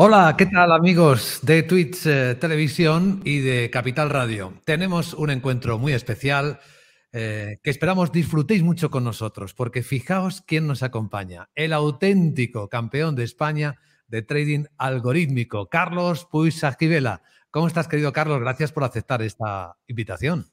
Hola, ¿qué tal amigos de Twitch eh, Televisión y de Capital Radio? Tenemos un encuentro muy especial eh, que esperamos disfrutéis mucho con nosotros, porque fijaos quién nos acompaña, el auténtico campeón de España de trading algorítmico, Carlos Puig Sajivela. ¿Cómo estás, querido Carlos? Gracias por aceptar esta invitación.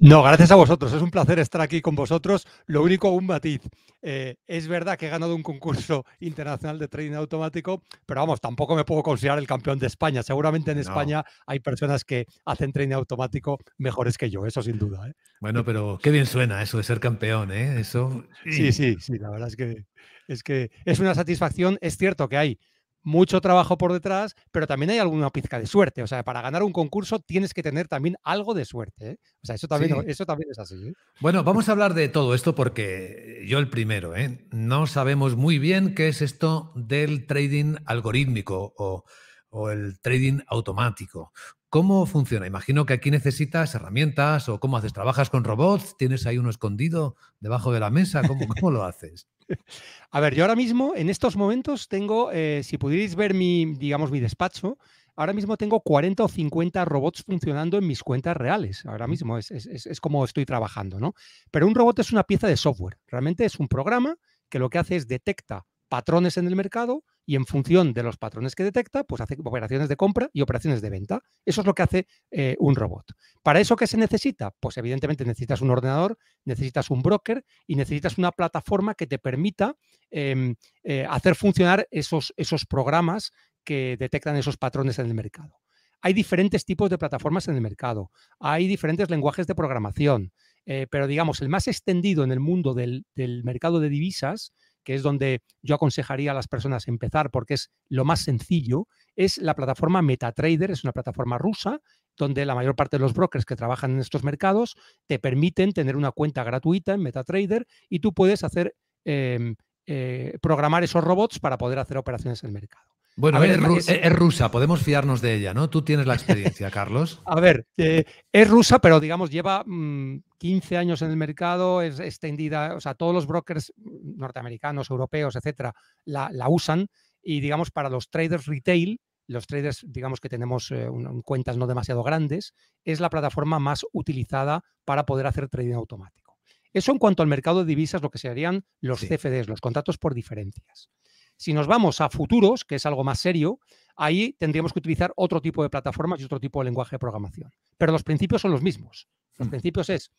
No, gracias a vosotros. Es un placer estar aquí con vosotros. Lo único, un matiz. Eh, es verdad que he ganado un concurso internacional de training automático, pero vamos, tampoco me puedo considerar el campeón de España. Seguramente en España hay personas que hacen training automático mejores que yo, eso sin duda. ¿eh? Bueno, pero qué bien suena eso de ser campeón, ¿eh? Eso. Sí, sí, sí, la verdad es que es que es una satisfacción. Es cierto que hay mucho trabajo por detrás, pero también hay alguna pizca de suerte. O sea, para ganar un concurso tienes que tener también algo de suerte. ¿eh? O sea, eso también, eso también es así. ¿eh? Bueno, vamos a hablar de todo esto porque yo el primero, ¿eh? no sabemos muy bien qué es esto del trading algorítmico o, el trading automático. ¿Cómo funciona? Imagino que aquí necesitas herramientas o cómo haces. ¿Trabajas con robots? ¿Tienes ahí uno escondido debajo de la mesa? ¿Cómo, cómo lo haces? A ver, yo ahora mismo, en estos momentos, tengo, eh, si pudierais ver mi, digamos, mi despacho, ahora mismo tengo 40 o 50 robots funcionando en mis cuentas reales. Ahora mismo es, es como estoy trabajando, ¿no? Pero un robot es una pieza de software. Realmente es un programa que lo que hace es detecta patrones en el mercado y en función de los patrones que detecta, pues hace operaciones de compra y operaciones de venta. Eso es lo que hace eh, un robot. ¿Para eso qué se necesita? Pues evidentemente necesitas un ordenador, necesitas un broker y necesitas una plataforma que te permita em, eh, hacer funcionar esos, esos programas que detectan esos patrones en el mercado. Hay diferentes tipos de plataformas en el mercado, hay diferentes lenguajes de programación, eh, pero digamos, el más extendido en el mundo del, del mercado de divisas que es donde yo aconsejaría a las personas empezar porque es lo más sencillo, es la plataforma MetaTrader, es una plataforma rusa donde la mayor parte de los brokers que trabajan en estos mercados te permiten tener una cuenta gratuita en MetaTrader y tú puedes hacer em, eh, programar esos robots para poder hacer operaciones en el mercado. Bueno, eh, eh, es, rusa, podemos fiarnos de ella, ¿no? Tú tienes la experiencia, Carlos. A ver, eh, es rusa, pero digamos, lleva 15 mm, años en el mercado, es extendida, o sea, todos los brokers norteamericanos, europeos, etcétera, la, usan y, digamos, para los traders retail, los traders, digamos, que tenemos cuentas no demasiado grandes, es la plataforma más utilizada para poder hacer trading automático. Eso en cuanto al mercado de divisas, lo que serían los CFDs, los contratos por diferencias. Si nos vamos a futuros, que es algo más serio, ahí tendríamos que utilizar otro tipo de plataformas y otro tipo de lenguaje de programación. Pero los principios son los mismos. Los mm. principios es,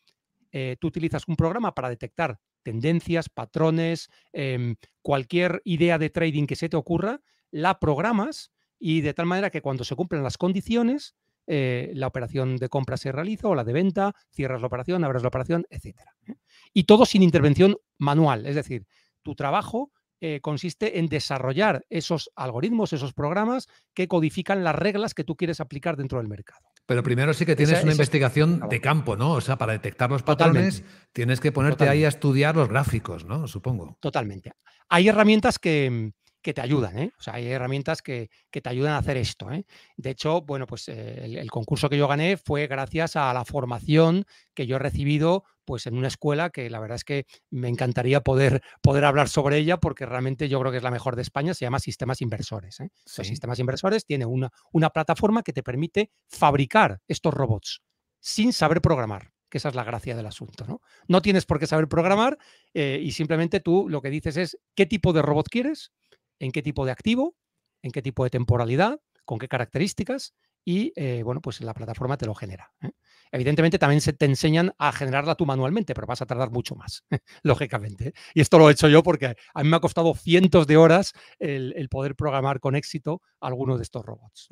eh, tú utilizas un programa para detectar tendencias, patrones, em, cualquier idea de trading que se te ocurra, la programas y de tal manera que cuando se cumplen las condiciones, eh, la operación de compra se realiza o la de venta, cierras la operación, abres la operación, etc. ¿eh? Y todo sin intervención manual, es decir, tu trabajo eh, consiste en desarrollar esos algoritmos, esos programas que codifican las reglas que tú quieres aplicar dentro del mercado. Pero primero sí que tienes una investigación de campo, ¿no? O sea, para detectar los patrones tienes que ponerte ahí a estudiar los gráficos, ¿no? Supongo. Totalmente. Hay herramientas que, mm, que te ayudan, ¿eh? O sea, hay herramientas que, te ayudan a hacer esto, ¿eh? De hecho, bueno, pues eh, el, concurso que yo gané fue gracias a la formación que yo he recibido pues en una escuela que la verdad es que me encantaría poder, poder hablar sobre ella porque realmente yo creo que es la mejor de España, se llama Sistemas Inversores. ¿eh? Sistemas Inversores tiene una, plataforma que te permite fabricar estos robots sin saber programar que esa es la gracia del asunto. No, no tienes por qué saber programar y simplemente tú lo que dices es qué tipo de robot quieres, en qué tipo de activo, en qué tipo de temporalidad, con qué características y eh, bueno, pues la plataforma te lo genera. ¿eh? Evidentemente también se te enseñan a generarla tú manualmente, pero vas a tardar mucho más, lógicamente. ¿eh? Y esto lo he hecho yo porque a mí me ha costado cientos de horas el, poder programar con éxito algunos de estos robots.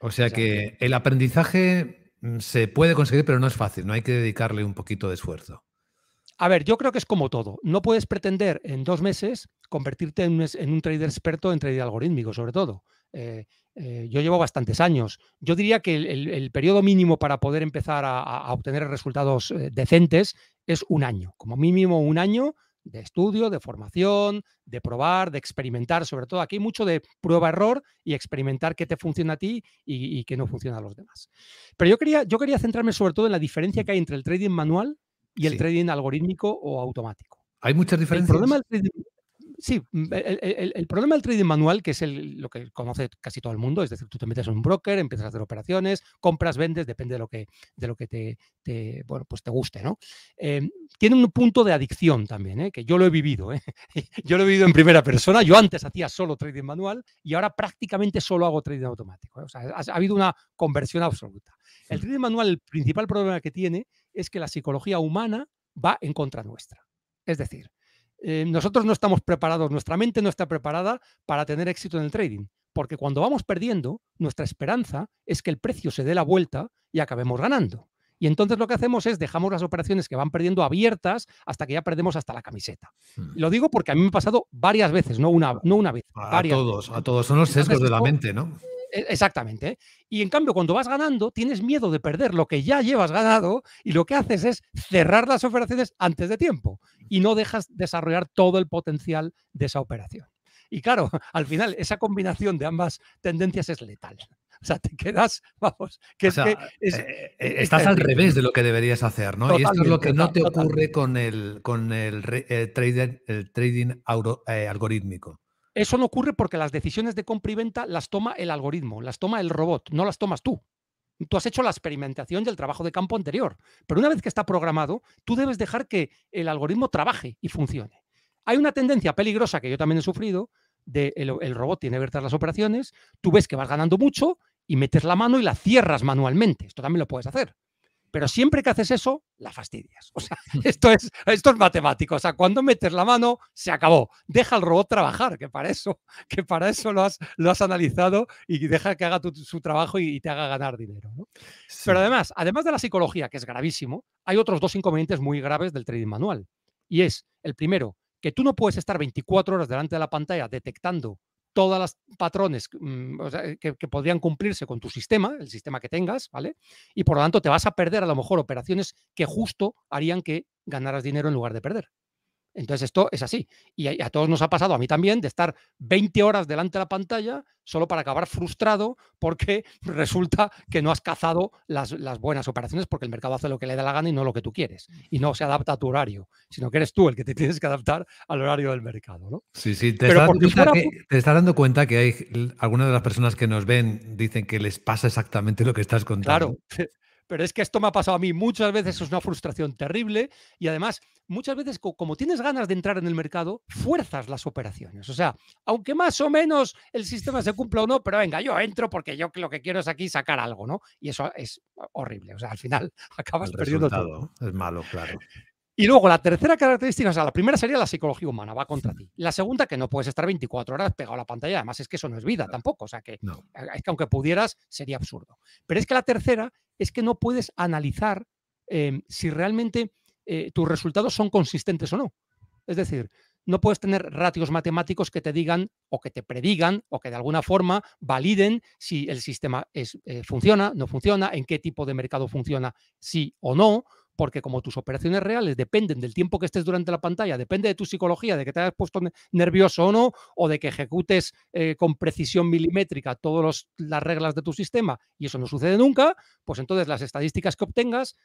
o sea que el aprendizaje mm, se puede conseguir, pero no es fácil, no hay que dedicarle un poquito de esfuerzo. A ver, yo creo que es como todo. No puedes pretender en dos meses convertirte en un, trader experto en trading algorítmico, sobre todo. Eh, eh, yo llevo bastantes años. Yo diría que el, periodo mínimo para poder empezar a, obtener resultados eh, decentes es un año, como mínimo un año de estudio, de formación, de probar, de experimentar, sobre todo aquí mucho de prueba-error y experimentar qué te funciona a ti y, qué no funciona a los demás. Pero yo quería, yo quería centrarme sobre todo en la diferencia que hay entre el trading manual y el trading algorítmico o automático. Hay muchas diferencias. El problema del trading Sí, mm, e, e, e, el, problema del trading manual, que es lo que conoce casi todo el mundo, es decir, tú te metes en un broker, empiezas a hacer operaciones, compras, vendes, depende de lo que, de lo que te, bueno, pues te guste, ¿no? Em, tiene un punto de adicción también, ¿eh? que yo lo he vivido, ¿eh? yo lo he vivido en primera persona, yo antes hacía solo trading manual y ahora prácticamente solo hago trading automático, ¿eh? ha habido una conversión absoluta. El trading manual, el principal problema que tiene es que la psicología humana va en contra nuestra. Es decir, eh, nosotros no estamos preparados, nuestra mente no está preparada para tener éxito en el trading, porque cuando vamos perdiendo, nuestra esperanza es que el precio se dé la vuelta y acabemos ganando. Y entonces lo que hacemos es dejamos las operaciones que van perdiendo abiertas hasta que ya perdemos hasta la camiseta. Hmm. Lo digo porque a mí me ha pasado varias veces, no una, no una vez. A, todos, a todos. Son los sesgos de la mente, ¿no? E-, exactamente. Y en cambio, cuando vas ganando, tienes miedo de perder lo que ya llevas ganado y lo que haces es cerrar las operaciones antes de tiempo y no dejas desarrollar todo el potencial de esa operación. Y claro, al final esa combinación de ambas tendencias es letal. O sea, te quedas, vamos, que, es que eh, eh, estás al revés de lo que deberías hacer, ¿no? y esto es lo que no te ocurre con el, con el, eh, trader, el trading algorítmico. Eso no ocurre porque las decisiones de compra y venta las toma el algoritmo, las toma el robot, no las tomas tú. Tú has hecho la experimentación y el trabajo de campo anterior, pero una vez que está programado, tú debes dejar que el algoritmo trabaje y funcione. Hay una tendencia peligrosa que yo también he sufrido, de el, robot tiene abiertas las operaciones, tú ves que vas ganando mucho y metes la mano y la cierras manualmente. Esto también lo puedes hacer. Pero siempre que haces eso, la fastidias. O sea, esto es, matemático. O sea, cuando metes la mano, se acabó. Deja al robot trabajar, que para eso, que para eso lo has, lo has analizado y deja que haga su trabajo y, te haga ganar dinero. Pero además, además de la psicología, que es gravísimo, hay otros dos inconvenientes muy graves del trading manual. Y es, el primero, que tú no puedes estar 24 horas delante de la pantalla detectando todas las patrones mm, que, que, podrían cumplirse con tu sistema, el sistema que tengas, ¿vale? Y por lo tanto te vas a perder a lo mejor operaciones que justo harían que ganaras dinero en lugar de perder. Entonces esto es así. Y a, todos nos ha pasado, a mí también, de estar 20 horas delante de la pantalla solo para acabar frustrado porque resulta que no has cazado las, las, buenas operaciones porque el mercado hace lo que le da la gana y no lo que tú quieres. Mm. Y no se adapta a tu horario, sino que eres tú el que te tienes que adaptar al horario del mercado. ¿no? Sí, sí, te, estás dando cuenta que hay algunas de las personas que nos ven dicen que les pasa exactamente lo que estás contando. Claro, pero es que esto me ha pasado a mí muchas veces, es una frustración terrible y además muchas veces como tienes ganas de entrar en el mercado, fuerzas las operaciones. O sea, aunque más o menos el sistema se cumpla o no, pero venga, yo entro porque yo lo que quiero es aquí sacar algo, ¿no? Y eso es horrible. O sea, al final acabas perdiendo todo. Es malo, claro. Y luego la tercera característica, o sea, la primera sería la psicología humana, va contra ti. La segunda, que no puedes estar 24 horas pegado a la pantalla, además es que eso no es vida tampoco, o sea, que, que aunque pudieras, sería absurdo. Pero es que la tercera es que no puedes analizar em, si realmente eh, tus resultados son consistentes o no. Es decir, no puedes tener ratios matemáticos que te digan o que te predigan o que de alguna forma validen si el sistema es, eh, funciona, no funciona, en qué tipo de mercado funciona, sí o no porque como tus operaciones reales dependen del tiempo que estés durante la pantalla, depende de tu psicología, de que te hayas puesto nervioso o no, o de que ejecutes eh, con precisión milimétrica todas las reglas de tu sistema, y eso no sucede nunca, pues entonces las estadísticas que obtengas,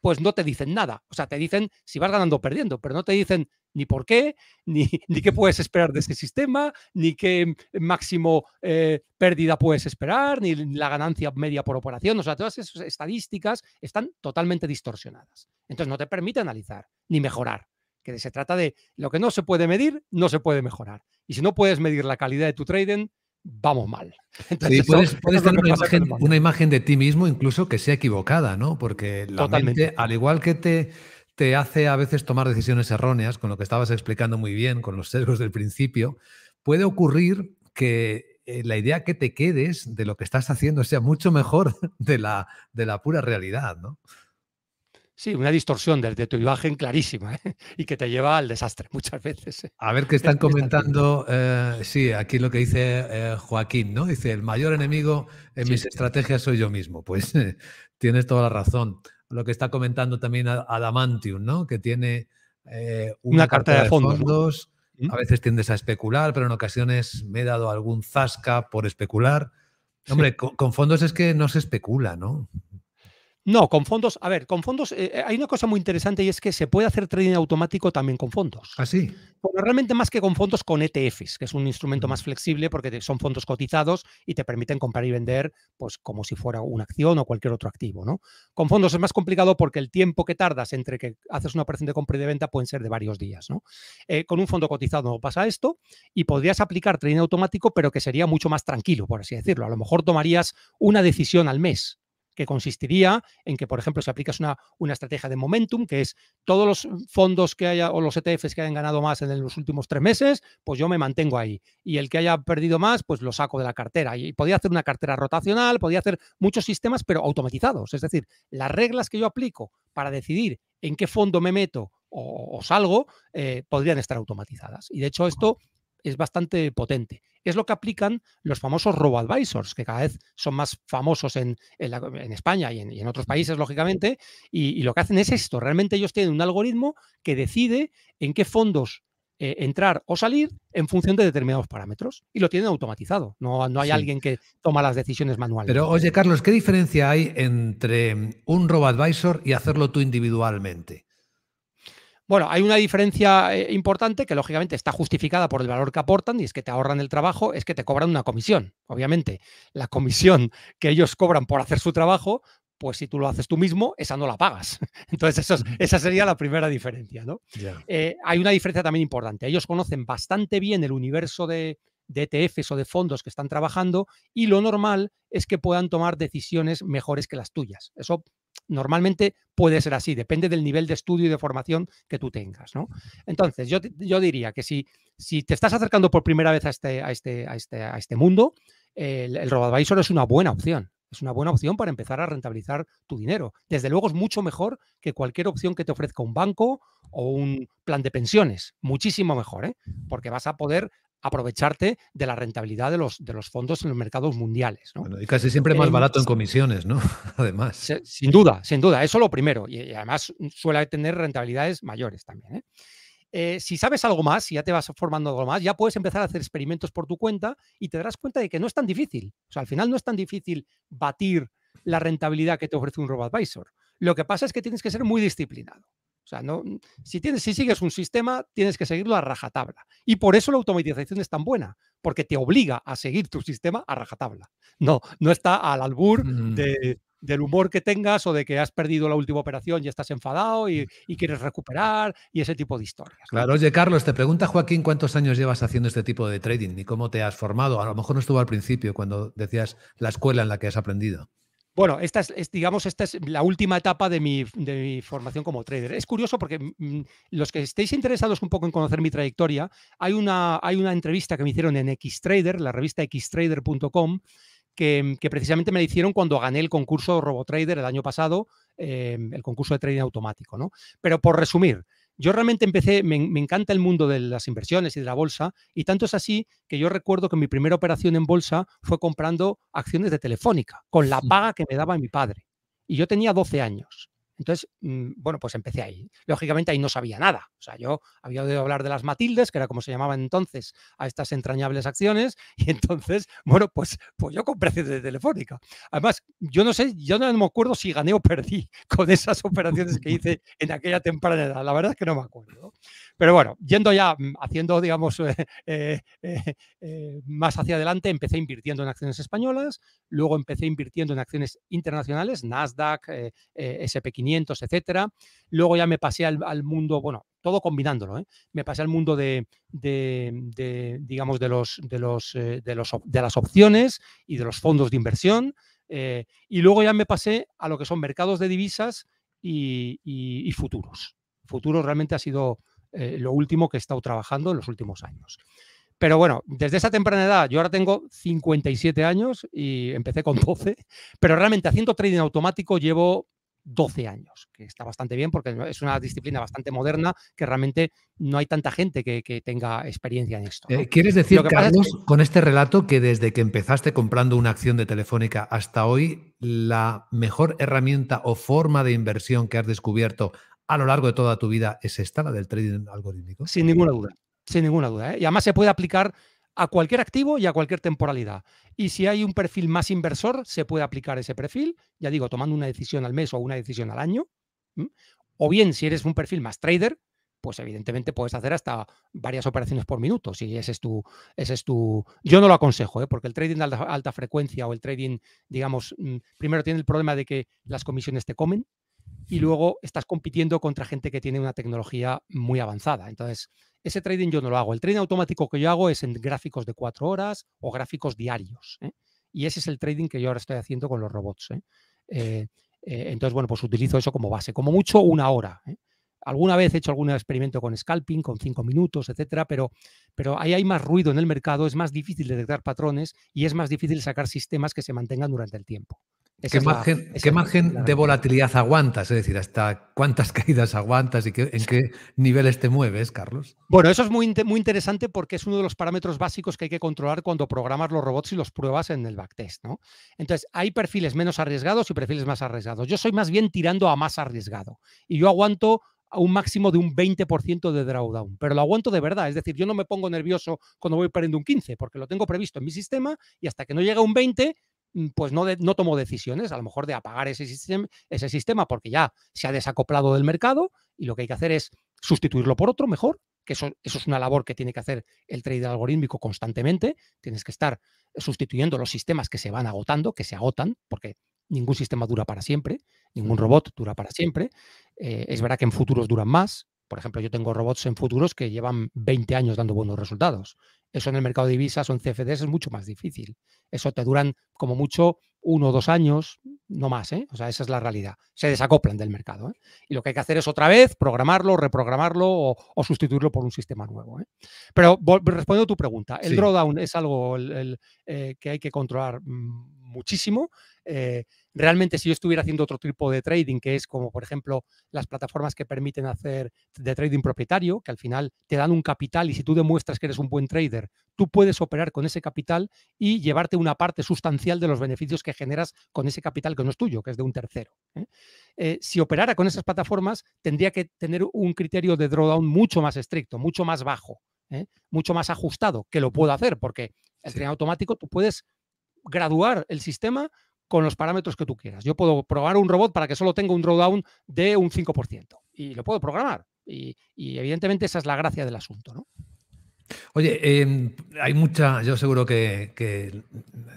pues no te dicen nada. O sea, te dicen si vas ganando o perdiendo, pero no te dicen ni por qué, ni, ni qué puedes esperar de ese sistema, ni qué máximo eh, pérdida puedes esperar, ni la ganancia media por operación. O sea, todas esas estadísticas están totalmente distorsionadas. Entonces no te permite analizar ni mejorar que se trata de lo que no se puede medir, no se puede mejorar. Y si no puedes medir la calidad de tu trading, vamos mal. Entonces, puedes, tener una imagen, de ti mismo incluso que sea equivocada, ¿no? Porque al igual que te te hace a veces tomar decisiones erróneas, con lo que estabas explicando muy bien, con los sesgos del principio, puede ocurrir que eh, la idea que te quedes de lo que estás haciendo sea mucho mejor de la, de la pura realidad, ¿no? Sí, una distorsión de, tu imagen clarísima ¿eh? y que te lleva al desastre muchas veces. ¿eh? A ver qué están comentando. sí, aquí lo que dice Joaquín, ¿no? Dice, el mayor enemigo en mis estrategias soy yo mismo. Pues tienes toda la razón lo que está comentando también Adamantium, ¿no? Que tiene eh, una, carta, de, fondos. ¿Mm? A veces tiendes a especular, pero en ocasiones me he dado algún zasca por especular. Hombre, con, fondos es que no se especula, ¿no? No, con fondos, a ver, con fondos eh, eh, hay una cosa muy interesante y es que se puede hacer trading automático también con fondos. Así. ¿Ah, realmente más que con fondos, con ETFs, que es un instrumento más flexible porque son fondos cotizados y te permiten comprar y vender, pues como si fuera una acción o cualquier otro activo, ¿no? Con fondos es más complicado porque el tiempo que tardas entre que haces una operación de compra y de venta pueden ser de varios días, ¿no? Eh, con un fondo cotizado no pasa esto y podrías aplicar trading automático, pero que sería mucho más tranquilo, por así decirlo. A lo mejor tomarías una decisión al mes que consistiría en que, por ejemplo, si aplicas una, una estrategia de momentum, que es todos los fondos que haya o los ETFs que hayan ganado más en los últimos tres meses, pues yo me mantengo ahí. Y el que haya perdido más, pues lo saco de la cartera. Y podría hacer una cartera rotacional, podía hacer muchos sistemas, pero automatizados. Es decir, las reglas que yo aplico para decidir en qué fondo me meto o, salgo, eh, podrían estar automatizadas. Y de hecho esto es bastante potente. Es lo que aplican los famosos robo-advisors, que cada vez son más famosos en, España y en, otros países, lógicamente, y, lo que hacen es esto. Realmente ellos tienen un algoritmo que decide en qué fondos eh, entrar o salir en función de determinados parámetros. Y lo tienen automatizado. No, no hay alguien que toma las decisiones manuales. Pero oye, Carlos, ¿qué diferencia hay entre un robo-advisor y hacerlo tú individualmente? Bueno, hay una diferencia eh, importante que lógicamente está justificada por el valor que aportan y es que te ahorran el trabajo, es que te cobran una comisión. Obviamente, la comisión que ellos cobran por hacer su trabajo, pues si tú lo haces tú mismo, esa no la pagas. Entonces, eso esa sería la primera diferencia. ¿no? Eh, hay una diferencia también importante. Ellos conocen bastante bien el universo de, de ETFs o de fondos que están trabajando y lo normal es que puedan tomar decisiones mejores que las tuyas. Eso Normalmente puede ser así, depende del nivel de estudio y de formación que tú tengas. ¿no? Entonces, yo, diría que si, si te estás acercando por primera vez a este, este, este, a este mundo, el, el RoboAdvisor es una buena opción es una buena opción para empezar a rentabilizar tu dinero. Desde luego es mucho mejor que cualquier opción que te ofrezca un banco o un plan de pensiones. Muchísimo mejor, ¿eh? porque vas a poder aprovecharte de la rentabilidad de los, de los fondos en los mercados mundiales. y casi siempre más em, barato en comisiones, ¿no? además. sin duda, sin duda, eso lo primero. Y, además suele tener rentabilidades mayores también. ¿eh? Eh, si sabes algo más, si ya te vas formando algo más, ya puedes empezar a hacer experimentos por tu cuenta y te darás cuenta de que no es tan difícil. O sea, al final no es tan difícil batir la rentabilidad que te ofrece un robo advisor. Lo que pasa es que tienes que ser muy disciplinado. O sea, no, si, tienes, si sigues un sistema, tienes que seguirlo a rajatabla. Y por eso la automatización es tan buena, porque te obliga a seguir tu sistema a rajatabla. No, no está al albur mm. del humor que tengas o de que has perdido la última operación y estás enfadado y, mm. quieres recuperar y ese tipo de historias. Claro, oye Carlos, te pregunta Joaquín cuántos años llevas haciendo este tipo de trading y cómo te has formado. A lo mejor no estuvo al principio cuando decías la escuela en la que has aprendido. Bueno, esta es, digamos, esta es la última etapa de mi, de mi, formación como trader. Es curioso porque mm, mm, los que estéis interesados un poco en conocer mi trayectoria, hay una, hay una entrevista que me hicieron en Xtrader, la revista xtrader.com, que, mm, que, precisamente me la hicieron cuando gané el concurso RoboTrader el año pasado, eh, el concurso de trading automático. ¿no? Pero por resumir, yo realmente empecé, me, encanta el mundo de las inversiones y de la bolsa, y tanto es así que yo recuerdo que mi primera operación en bolsa fue comprando acciones de Telefónica, con la paga que me daba mi padre. Y yo tenía 12 años. Entonces, mm, bueno, pues empecé ahí. Lógicamente ahí no sabía nada. O sea, yo había oído hablar de las Matildes, que era como se llamaban entonces a estas entrañables acciones, y entonces, bueno, pues, pues yo compré de Telefónica. Además, yo no sé, yo no me acuerdo si gané o perdí con esas operaciones que hice en aquella temprana edad. La verdad es que no me acuerdo. Pero bueno, yendo ya, mm, haciendo, digamos, eh, eh, eh, más hacia adelante, empecé invirtiendo en acciones españolas, luego empecé invirtiendo en acciones internacionales, Nasdaq, SP500, etcétera. Luego ya me pasé al, mundo, bueno, todo combinándolo. Me pasé al mundo de, digamos, de los, de, las opciones y de los fondos de inversión. y luego ya me pasé a lo que son mercados de divisas y, y futuros. Futuros realmente ha sido, eh, lo último que he estado trabajando en los últimos años. Pero bueno, desde esa temprana edad, yo ahora tengo 57 años y empecé con 12, pero realmente haciendo trading automático llevo 12 años, que está bastante bien porque es una disciplina bastante moderna que realmente no hay tanta gente que, tenga experiencia en esto. Eh, ¿Quieres decir, Carlos, con este relato que desde que empezaste comprando una acción de Telefónica hasta hoy, la mejor herramienta o forma de inversión que has descubierto a lo largo de toda tu vida es esta, la del trading algorítmico? Sin ninguna duda, sin ninguna duda. ¿eh? Y además se puede aplicar a cualquier activo y a cualquier temporalidad. Y si hay un perfil más inversor, se puede aplicar ese perfil, ya digo, tomando una decisión al mes o una decisión al año. O bien, si eres un perfil más trader, pues evidentemente puedes hacer hasta varias operaciones por minuto. Si ese es tu, es tu. Yo no lo aconsejo, ¿eh? porque el trading de alta, frecuencia o el trading, digamos, mm, primero tiene el problema de que las comisiones te comen, y luego estás compitiendo contra gente que tiene una tecnología muy avanzada. Entonces, ese trading yo no lo hago. El trading automático que yo hago es en gráficos de cuatro horas o gráficos diarios. ¿eh? Y ese es el trading que yo ahora estoy haciendo con los robots. ¿eh? Eh, entonces, bueno, pues utilizo eso como base, como mucho una hora. Alguna vez he hecho algún experimento con scalping, con cinco minutos, etcétera, pero, pero ahí hay más ruido en el mercado, es más difícil detectar patrones y es más difícil sacar sistemas que se mantengan durante el tiempo. ¿Qué margen, de volatilidad aguantas? Es decir, ¿hasta cuántas caídas aguantas y en qué niveles te mueves, Carlos? Bueno, eso es muy, interesante porque es uno de los parámetros básicos que hay que controlar cuando programas los robots y los pruebas en el backtest. ¿no? Entonces, hay perfiles menos arriesgados y perfiles más arriesgados. Yo soy más bien tirando a más arriesgado y yo aguanto a un máximo de un 20% de drawdown, pero lo aguanto de verdad, es decir, yo no me pongo nervioso cuando voy perdiendo un 15, porque lo tengo previsto en mi sistema y hasta que no llega un 20, Mm, pues no, tomo no decisiones, a lo mejor de apagar ese, ese sistema porque ya se ha desacoplado del mercado y lo que hay que hacer es sustituirlo por otro mejor, que eso, es una labor que tiene que hacer el trader algorítmico constantemente, tienes que estar sustituyendo los sistemas que se van agotando, que se agotan, porque ningún sistema dura para siempre, ningún robot dura para siempre, eh, es verdad que en futuros duran más, por ejemplo, yo tengo robots en futuros que llevan 20 años dando buenos resultados. Eso en el mercado de divisas o en CFDs es mucho más difícil. Eso te duran como mucho uno o dos años, no más. ¿eh? O sea, esa es la realidad. Se desacoplan del mercado. ¿eh? Y lo que hay que hacer es otra vez programarlo, reprogramarlo o, sustituirlo por un sistema nuevo. ¿eh? Pero respondiendo a tu pregunta, el drawdown es algo que hay que controlar. Mm, muchísimo. Eh, realmente si yo estuviera haciendo otro tipo de trading, que es como por ejemplo las plataformas que permiten hacer de trading propietario, que al final te dan un capital y si tú demuestras que eres un buen trader, tú puedes operar con ese capital y llevarte una parte sustancial de los beneficios que generas con ese capital que no es tuyo, que es de un tercero. ¿eh? Eh, si operara con esas plataformas, tendría que tener un criterio de drawdown mucho más estricto, mucho más bajo. mucho más ajustado, que lo puedo hacer, porque el trading automático tú puedes graduar el sistema con los parámetros que tú quieras. Yo puedo probar un robot para que solo tenga un drawdown de un 5% y lo puedo programar. Y, evidentemente esa es la gracia del asunto. ¿no? Oye, em, hay mucha, yo seguro que,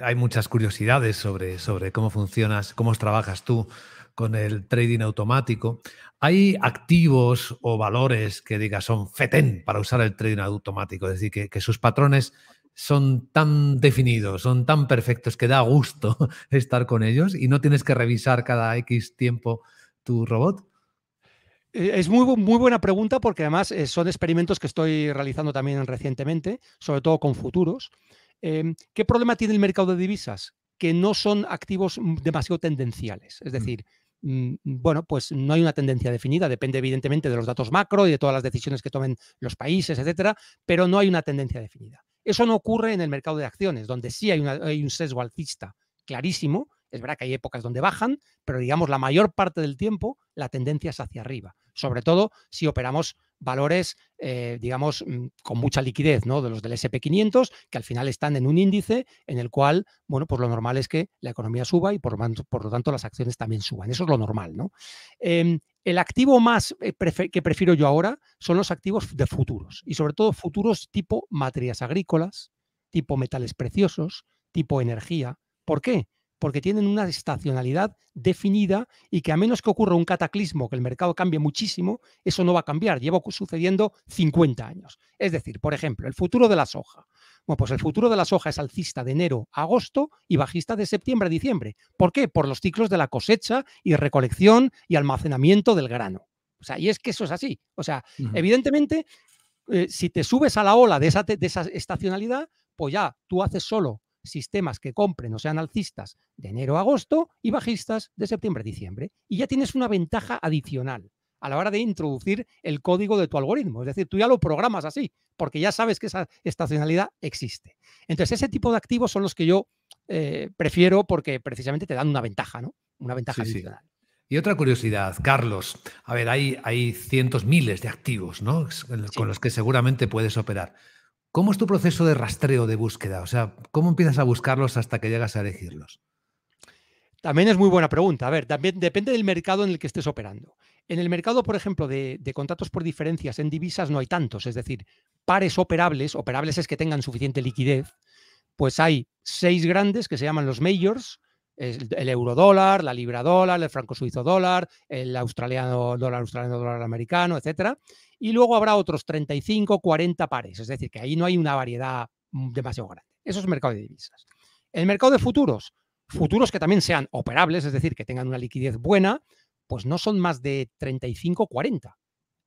hay muchas curiosidades sobre, cómo funcionas, cómo trabajas tú con el trading automático. ¿Hay activos o valores que digas son fetén para usar el trading automático? Es decir, que sus patrones son tan definidos, son tan perfectos que da gusto estar con ellos y no tienes que revisar cada X tiempo tu robot? Eh, es muy, buena pregunta porque además eh, son experimentos que estoy realizando también recientemente, sobre todo con futuros. Em, ¿Qué problema tiene el mercado de divisas? Que no son activos mm, demasiado tendenciales. Es mm. decir, mm, bueno, pues no hay una tendencia definida. Depende evidentemente de los datos macro y de todas las decisiones que tomen los países, etcétera, pero no hay una tendencia definida. Eso no ocurre en el mercado de acciones, donde sí hay, un sesgo alcista clarísimo, es verdad que hay épocas donde bajan, pero digamos la mayor parte del tiempo la tendencia es hacia arriba, sobre todo si operamos valores, eh, digamos, mm, con mucha liquidez, ¿no? De los del SP500, que al final están en un índice en el cual, bueno, pues lo normal es que la economía suba y por, lo tanto las acciones también suban. Eso es lo normal, ¿no? Em, el activo más eh, que prefiero yo ahora son los activos de futuros y sobre todo futuros tipo materias agrícolas, tipo metales preciosos, tipo energía. ¿Por qué? porque tienen una estacionalidad definida y que a menos que ocurra un cataclismo, que el mercado cambie muchísimo, eso no va a cambiar. Lleva sucediendo 50 años. Es decir, por ejemplo, el futuro de la soja. Bueno, pues el futuro de la soja es alcista de enero a agosto y bajista de septiembre a diciembre. ¿Por qué? Por los ciclos de la cosecha y recolección y almacenamiento del grano. O sea, y es que eso es así. O sea, evidentemente, eh, si te subes a la ola de esa, de esa estacionalidad, pues ya tú haces solo sistemas que compren o sean alcistas de enero a agosto y bajistas de septiembre a diciembre. Y ya tienes una ventaja adicional a la hora de introducir el código de tu algoritmo. Es decir, tú ya lo programas así, porque ya sabes que esa estacionalidad existe. Entonces, ese tipo de activos son los que yo eh, prefiero porque precisamente te dan una ventaja, Una ventaja adicional. Y otra curiosidad, Carlos, a ver, hay, hay cientos, miles de activos, Con los que seguramente puedes operar. ¿Cómo es tu proceso de rastreo de búsqueda? O sea, ¿cómo empiezas a buscarlos hasta que llegas a elegirlos? También es muy buena pregunta. A ver, también depende del mercado en el que estés operando. En el mercado, por ejemplo, de, contratos por diferencias en divisas no hay tantos, es decir, pares operables, operables es que tengan suficiente liquidez, pues hay seis grandes que se llaman los majors, el, euro dólar, la libra dólar, el franco suizo dólar, el australiano dólar, australiano dólar americano, etcétera, y luego habrá otros 35, 40 pares, es decir, que ahí no hay una variedad mm, demasiado grande. Eso es mercado de divisas. El mercado de futuros, futuros que también sean operables, es decir, que tengan una liquidez buena, pues no son más de 35, 40.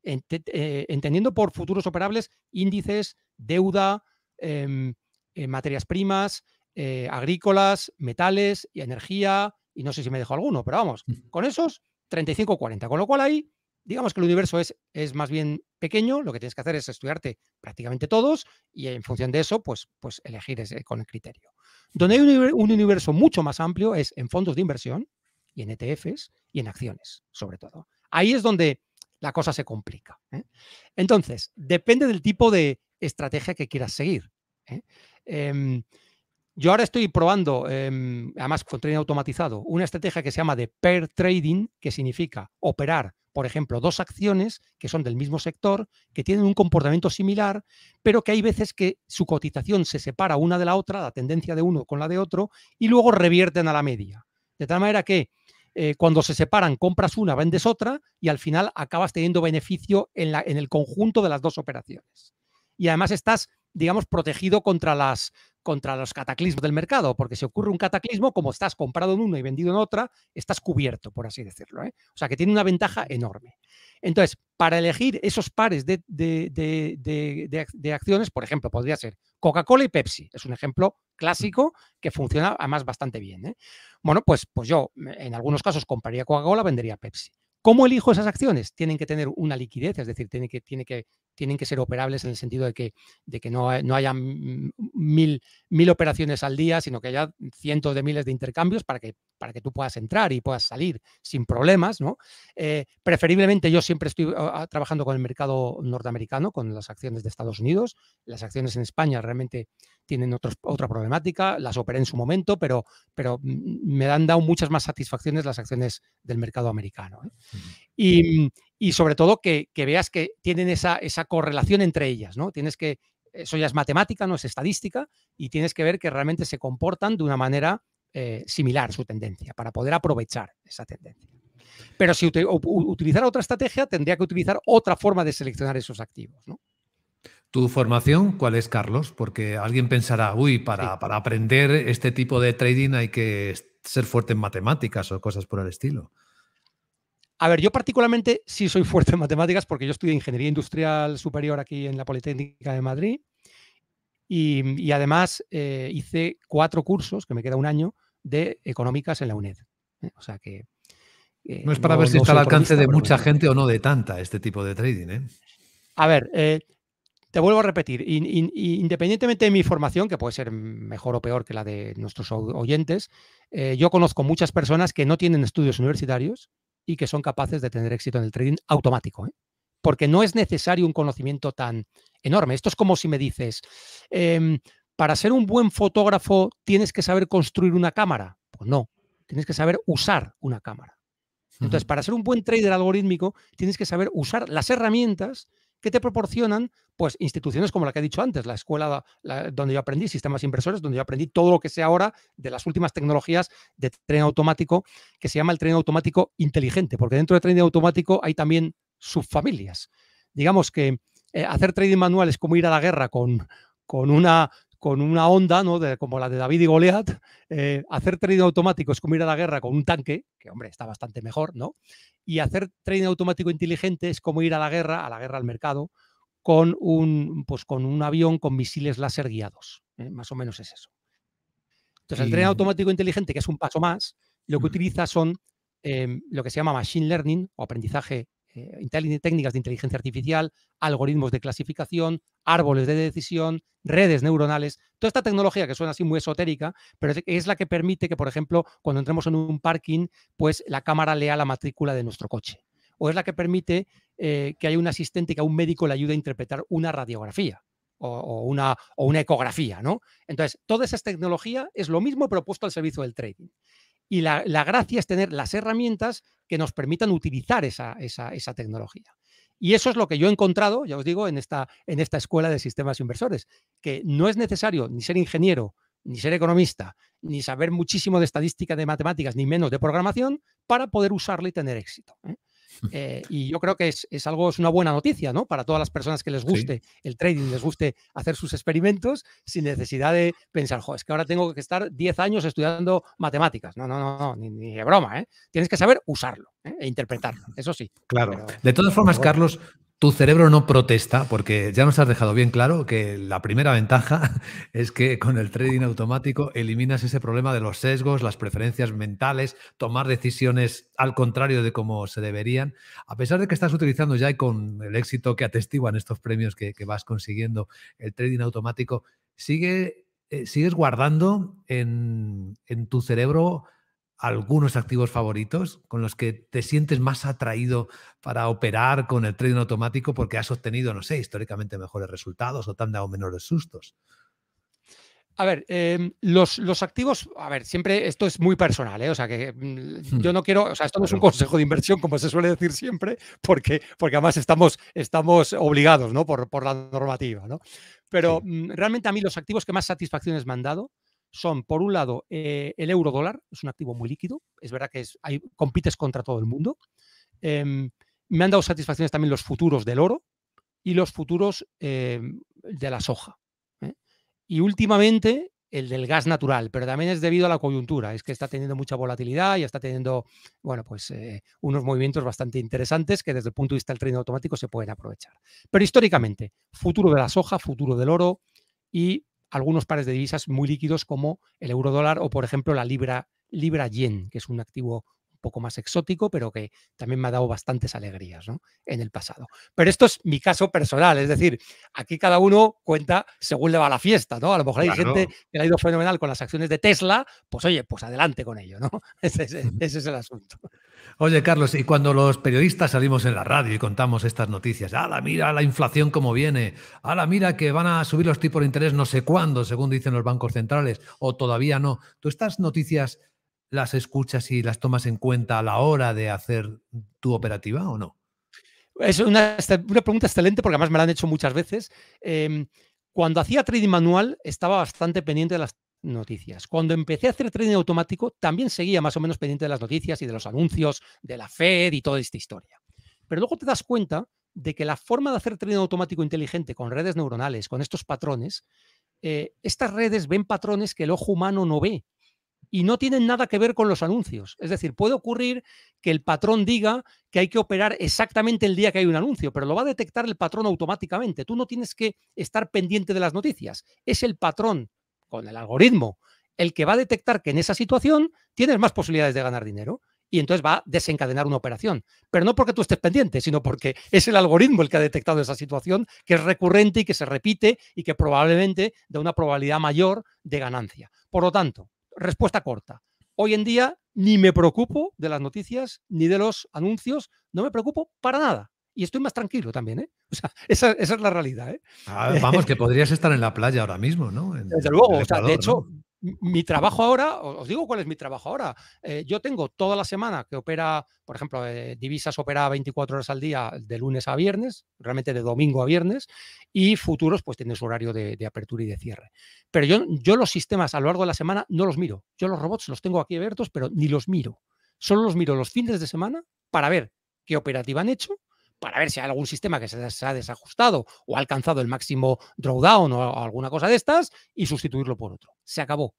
Eh, entendiendo por futuros operables índices, deuda, em, eh, materias primas, eh, agrícolas, metales, y energía, y no sé si me dejo alguno, pero vamos, con esos 35, 40. Con lo cual ahí digamos que el universo es, es más bien pequeño, lo que tienes que hacer es estudiarte prácticamente todos y en función de eso, pues, pues elegir con el criterio. Donde hay un, universo mucho más amplio es en fondos de inversión y en ETFs y en acciones, sobre todo. Ahí es donde la cosa se complica. ¿eh? Entonces, depende del tipo de estrategia que quieras seguir. ¿eh? Em, yo ahora estoy probando, em, además con trading automatizado, una estrategia que se llama de pair trading, que significa operar por ejemplo, dos acciones que son del mismo sector, que tienen un comportamiento similar, pero que hay veces que su cotización se separa una de la otra, la tendencia de uno con la de otro, y luego revierten a la media. De tal manera que eh, cuando se separan, compras una, vendes otra, y al final acabas teniendo beneficio en, la, en el conjunto de las dos operaciones. Y además estás digamos, protegido contra las contra los cataclismos del mercado, porque si ocurre un cataclismo, como estás comprado en uno y vendido en otra, estás cubierto, por así decirlo. ¿eh? O sea, que tiene una ventaja enorme. Entonces, para elegir esos pares de, acciones, por ejemplo, podría ser Coca-Cola y Pepsi. Es un ejemplo mm. clásico que funciona además bastante bien. ¿eh? Bueno, pues, pues yo en algunos casos compraría Coca-Cola, vendería Pepsi. ¿Cómo elijo esas acciones? Tienen que tener una liquidez, es decir, tiene que, tiene que tienen que ser operables en el sentido de que, de que no, no haya mil, mil operaciones al día, sino que haya cientos de miles de intercambios para que, para que tú puedas entrar y puedas salir sin problemas. Eh, preferiblemente yo siempre estoy ah, ah, trabajando con el mercado norteamericano, con las acciones de Estados Unidos. Las acciones en España realmente tienen otra problemática, las operé en su momento, pero, pero me han dado muchas más satisfacciones las acciones del mercado americano. ¿eh? Y, y sobre todo que, veas que tienen esa, esa, correlación entre ellas, ¿no? Tienes que, eso ya es matemática, no es estadística, y tienes que ver que realmente se comportan de una manera eh, similar su tendencia, para poder aprovechar esa tendencia. Pero si utilizara otra estrategia, tendría que utilizar otra forma de seleccionar esos activos, ¿no? ¿Tu formación cuál es, Carlos? Porque alguien pensará, uy, para aprender este tipo de trading hay que ser fuerte en matemáticas o cosas por el estilo. A ver, yo particularmente sí soy fuerte en matemáticas porque yo estudié ingeniería industrial superior aquí en la Politécnica de Madrid y, además eh, hice cuatro cursos, que me queda un año, de económicas en la UNED. ¿eh? O sea que... Eh, no es para ver si está al alcance de mucha gente o no de tanta este tipo de trading. A ver, te vuelvo a repetir, independientemente de mi formación, que puede ser mejor o peor que la de nuestros oyentes, yo conozco muchas personas que no tienen estudios universitarios y que son capaces de tener éxito en el trading automático. ¿eh? Porque no es necesario un conocimiento tan enorme. Esto es como si me dices, em, para ser un buen fotógrafo tienes que saber construir una cámara. Pues no, tienes que saber usar una cámara. Entonces, para ser un buen trader algorítmico, tienes que saber usar las herramientas que te proporcionan pues instituciones como la que he dicho antes, la escuela donde yo aprendí sistemas inversores, donde yo aprendí todo lo que sé ahora de las últimas tecnologías de tren automático, que se llama el tren automático inteligente, porque dentro de tren automático hay también subfamilias. Digamos que eh, hacer trading manual es como ir a la guerra con, con una con una onda, ¿no? como la de David y Goliat, eh, hacer trading automático es como ir a la guerra con un tanque, que hombre, está bastante mejor, ¿no? Y hacer trading automático inteligente es como ir a la guerra, a la guerra al mercado, con un, pues, con un avión con misiles láser guiados. ¿eh? Más o menos es eso. Entonces, el tren automático inteligente, que es un paso más, lo que utiliza son em, lo que se llama machine learning o aprendizaje eh, técnicas de inteligencia artificial, algoritmos de clasificación, árboles de decisión, redes neuronales. Toda esta tecnología que suena así muy esotérica, pero es la que permite que, por ejemplo, cuando entremos en un parking, pues la cámara lea la matrícula de nuestro coche. O es la que permite eh, que haya un asistente que a un médico le ayude a interpretar una radiografía. O, una, o una ecografía, ¿no? Entonces, toda esa tecnología es lo mismo propuesto al servicio del trading. Y la, gracia es tener las herramientas que nos permitan utilizar esa, tecnología. Y eso es lo que yo he encontrado, ya os digo, en esta, en esta escuela de sistemas inversores, que no es necesario ni ser ingeniero, ni ser economista, ni saber muchísimo de estadística, de matemáticas, ni menos de programación, para poder usarla y tener éxito. ¿eh? Eh, y yo creo que es, algo, es una buena noticia, ¿no? Para todas las personas que les guste el trading, les guste hacer sus experimentos sin necesidad de pensar, es que ahora tengo que estar 10 años estudiando matemáticas. No, no, no, ni, de broma, ¿eh? Tienes que saber usarlo ¿eh? e interpretarlo, eso sí. Claro. de todas formas, Carlos, tu cerebro no protesta porque ya nos has dejado bien claro que la primera ventaja es que con el trading automático eliminas ese problema de los sesgos, las preferencias mentales, tomar decisiones al contrario de cómo se deberían. A pesar de que estás utilizando ya y con el éxito que atestiguan estos premios que, vas consiguiendo el trading automático, sigue, eh, sigues guardando en, en tu cerebro algunos activos favoritos con los que te sientes más atraído para operar con el trading automático porque has obtenido, no sé, históricamente mejores resultados o te han dado menores sustos? A ver, em, los, activos, a ver, siempre esto es muy personal, ¿eh? o sea que mm, hmm. yo no quiero, o sea, esto no es un consejo de inversión, como se suele decir siempre, porque, porque además estamos, estamos obligados, ¿no? Por, por la normativa, ¿no? Pero mm, realmente a mí los activos que más satisfacciones me han dado son, por un lado, eh, el euro dólar, es un activo muy líquido, es verdad que hay, compites contra todo el mundo. Em, me han dado satisfacciones también los futuros del oro y los futuros em, de la soja. ¿eh? Y últimamente el del gas natural, pero también es debido a la coyuntura, es que está teniendo mucha volatilidad y está teniendo, bueno, pues eh, unos movimientos bastante interesantes que desde el punto de vista del trading automático se pueden aprovechar. Pero históricamente, futuro de la soja, futuro del oro y algunos pares de divisas muy líquidos como el euro dólar o, por ejemplo, la libra, libra yen, que es un activo poco más exótico, pero que también me ha dado bastantes alegrías ¿no? en el pasado. Pero esto es mi caso personal, es decir, aquí cada uno cuenta según le va la fiesta, ¿no? A lo mejor hay gente que le ha ido fenomenal con las acciones de Tesla, pues oye, pues adelante con ello, ¿no? Ese, es el asunto. Oye, Carlos, y cuando los periodistas salimos en la radio y contamos estas noticias, la mira la inflación como viene, la mira que van a subir los tipos de interés no sé cuándo, según dicen los bancos centrales, o todavía no. ¿Tú estas noticias las escuchas y las tomas en cuenta a la hora de hacer tu operativa o no? Es una, pregunta excelente porque además me la han hecho muchas veces. Em, cuando hacía trading manual estaba bastante pendiente de las noticias. Cuando empecé a hacer trading automático también seguía más o menos pendiente de las noticias y de los anuncios de la Fed y toda esta historia. Pero luego te das cuenta de que la forma de hacer trading automático inteligente con redes neuronales, con estos patrones, eh, estas redes ven patrones que el ojo humano no ve y no tienen nada que ver con los anuncios. Es decir, puede ocurrir que el patrón diga que hay que operar exactamente el día que hay un anuncio, pero lo va a detectar el patrón automáticamente. Tú no tienes que estar pendiente de las noticias. Es el patrón con el algoritmo el que va a detectar que en esa situación tienes más posibilidades de ganar dinero y entonces va a desencadenar una operación. Pero no porque tú estés pendiente, sino porque es el algoritmo el que ha detectado esa situación que es recurrente y que se repite y que probablemente da una probabilidad mayor de ganancia. Por lo tanto, respuesta corta. Hoy en día ni me preocupo de las noticias ni de los anuncios, no me preocupo para nada. Y estoy más tranquilo también, ¿eh? O sea, esa, es la realidad, ¿eh? ah, vamos, que podrías estar en la playa ahora mismo, ¿no? Desde luego, de hecho, mi trabajo ahora, os digo cuál es mi trabajo ahora. Eh, yo tengo toda la semana que opera, por ejemplo, eh, Divisas opera 24 horas al día de lunes a viernes, realmente de domingo a viernes, y Futuros pues tiene su horario de, de, apertura y de cierre. Pero yo, yo los sistemas a lo largo de la semana no los miro. Yo los robots los tengo aquí abiertos, pero ni los miro. Solo los miro los fines de semana para ver qué operativa han hecho para ver si hay algún sistema que se ha desajustado o ha alcanzado el máximo drawdown o alguna cosa de estas y sustituirlo por otro. Se acabó.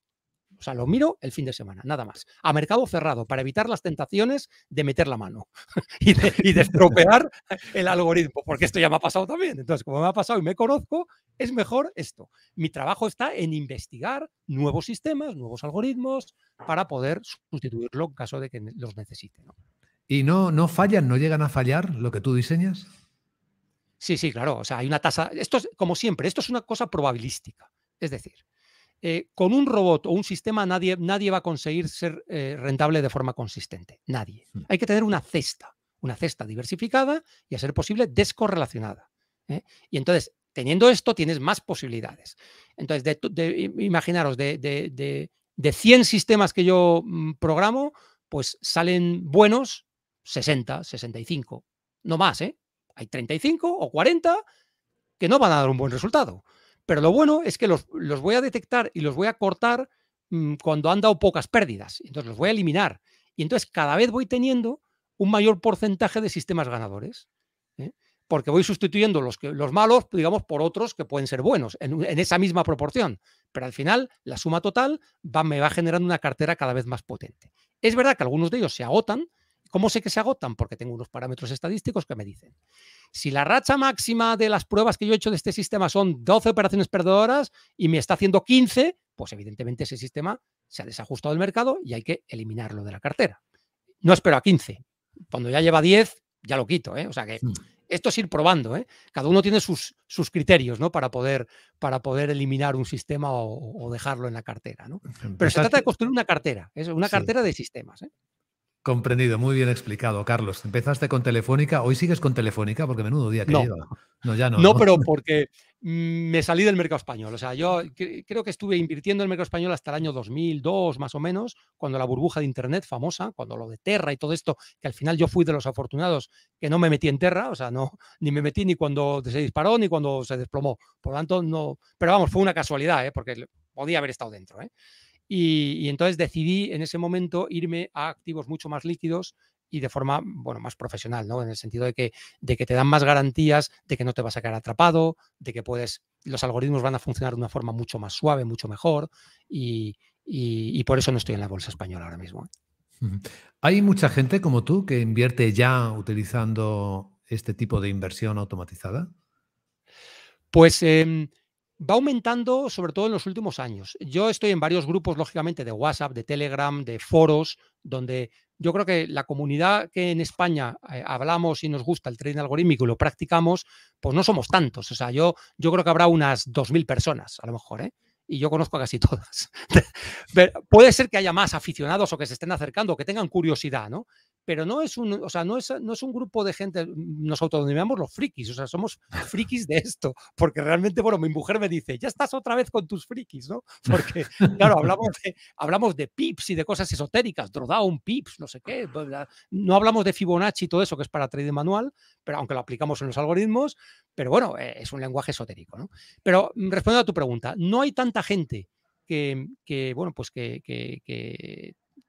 O sea, lo miro el fin de semana, nada más. A mercado cerrado, para evitar las tentaciones de meter la mano y de, estropear el algoritmo, porque esto ya me ha pasado también. Entonces, como me ha pasado y me conozco, es mejor esto. Mi trabajo está en investigar nuevos sistemas, nuevos algoritmos, para poder sustituirlo en caso de que los necesite. ¿Y no, no fallan, no llegan a fallar lo que tú diseñas? Sí, sí, claro. O sea, hay una tasa. Esto es, como siempre, esto es una cosa probabilística. Es decir, eh, con un robot o un sistema nadie, nadie va a conseguir ser eh, rentable de forma consistente. Nadie. Hay que tener una cesta, una cesta diversificada y a ser posible descorrelacionada. ¿eh? Y entonces, teniendo esto, tienes más posibilidades. Entonces, de, imaginaros, de, de, 100 sistemas que yo mm, programo, pues salen buenos 60, 65, no más, ¿eh? Hay 35 o 40 que no van a dar un buen resultado. Pero lo bueno es que los, voy a detectar y los voy a cortar mm, cuando han dado pocas pérdidas. Entonces los voy a eliminar. Y entonces cada vez voy teniendo un mayor porcentaje de sistemas ganadores. ¿eh? Porque voy sustituyendo los, que, los malos, digamos, por otros que pueden ser buenos, en, esa misma proporción. Pero al final, la suma total me va generando una cartera cada vez más potente. Es verdad que algunos de ellos se agotan, ¿Cómo sé que se agotan? Porque tengo unos parámetros estadísticos que me dicen. Si la racha máxima de las pruebas que yo he hecho de este sistema son 12 operaciones perdedoras y me está haciendo 15, pues evidentemente ese sistema se ha desajustado el mercado y hay que eliminarlo de la cartera. No espero a 15. Cuando ya lleva 10, ya lo quito. ¿eh? O sea que hmm. esto es ir probando. ¿eh? Cada uno tiene sus, criterios ¿no? para, poder, para poder eliminar un sistema o, dejarlo en la cartera. ¿no? Pero se trata de construir una cartera, es una cartera de sistemas. ¿eh? Comprendido, muy bien explicado, Carlos. Empezaste con Telefónica, hoy sigues con Telefónica porque menudo día que no. No, pero porque mm, me salí del mercado español. O sea, yo creo que estuve invirtiendo en el mercado español hasta el año 2002, más o menos, cuando la burbuja de Internet famosa, cuando lo de Terra y todo esto, que al final yo fui de los afortunados que no me metí en Terra, o sea, no, ni me metí ni cuando se disparó ni cuando se desplomó. Por lo tanto, no. Pero vamos, fue una casualidad, ¿eh? porque podía haber estado dentro. ¿eh? Y, entonces decidí en ese momento irme a activos mucho más líquidos y de forma, bueno, más profesional, ¿no? En el sentido de que, de que te dan más garantías, de que no te vas a quedar atrapado, de que puedes, los algoritmos van a funcionar de una forma mucho más suave, mucho mejor, y, por eso no estoy en la bolsa española ahora mismo. ¿eh? Hay mucha gente como tú que invierte ya utilizando este tipo de inversión automatizada. Pues eh, va aumentando, sobre todo en los últimos años. Yo estoy en varios grupos, lógicamente, de WhatsApp, de Telegram, de foros, donde yo creo que la comunidad que en España eh, hablamos y nos gusta el trading algorítmico y lo practicamos, pues no somos tantos. O sea, yo, yo creo que habrá unas 2.000 personas, a lo mejor, ¿eh? Y yo conozco a casi todas. puede ser que haya más aficionados o que se estén acercando, o que tengan curiosidad, ¿no? pero no es un, sea, no no es un grupo de gente, mm, nos autodenominamos los frikis, o sea, somos frikis de esto, porque realmente, bueno, mi mujer me dice, ya estás otra vez con tus frikis, ¿no? Porque, claro, hablamos de, hablamos de pips y de cosas esotéricas, drawdown, pips, no sé qué, no hablamos de Fibonacci y todo eso, que es para trading manual, pero aunque lo aplicamos en los algoritmos, pero bueno, eh, es un lenguaje esotérico, ¿no? Pero mm, respondiendo a tu pregunta, no hay tanta gente que, bueno, pues que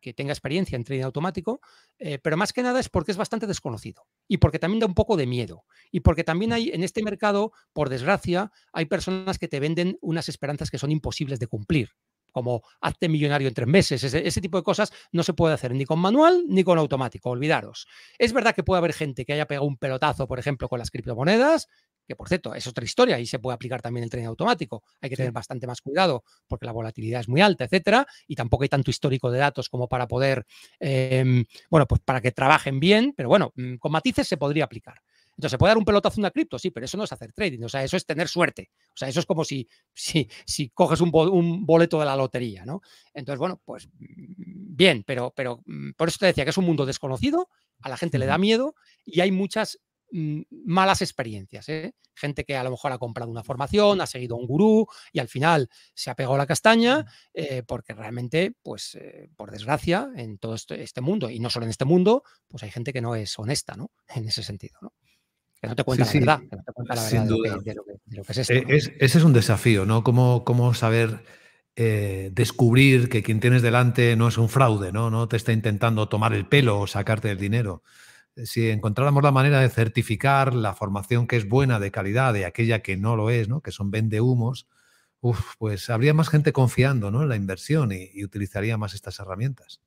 que tenga experiencia en trading automático, eh, pero más que nada es porque es bastante desconocido y porque también da un poco de miedo y porque también mm. hay en este mercado, por desgracia, hay personas que te venden unas esperanzas que son imposibles de cumplir como hazte millonario en tres meses, ese, tipo de cosas no se puede hacer ni con manual ni con automático, olvidaros. Es verdad que puede haber gente que haya pegado un pelotazo, por ejemplo, con las criptomonedas, que por cierto es otra historia y se puede aplicar también el tren automático. Hay que tener bastante más cuidado porque la volatilidad es muy alta, etcétera, y tampoco hay tanto histórico de datos como para poder, em, bueno, pues para que trabajen bien, pero bueno, mm, con matices se podría aplicar. Entonces, ¿se puede dar un pelotazo a una cripto? Sí, pero eso no es hacer trading, o sea, eso es tener suerte. O sea, eso es como si, si, coges un, boleto de la lotería, ¿no? Entonces, bueno, pues mm, bien, pero, pero mm, por eso te decía que es un mundo desconocido, a la gente le da miedo y hay muchas mm, malas experiencias. ¿eh? Gente que a lo mejor ha comprado una formación, ha seguido un gurú y al final se ha pegado la castaña, eh, porque realmente, pues, eh, por desgracia, en todo este, este, mundo, y no solo en este mundo, pues hay gente que no es honesta, ¿no? En ese sentido, ¿no? que no te cuenta la verdad, de es esto. ese es un desafío, ¿no? Cómo, saber eh, descubrir que quien tienes delante no es un fraude, ¿no? No te está intentando tomar el pelo o sacarte el dinero. Si encontráramos la manera de certificar la formación que es buena, de calidad, de aquella que no lo es, ¿no? Que son vendehumos, uf, pues habría más gente confiando ¿no? en la inversión y, y utilizaría más estas herramientas.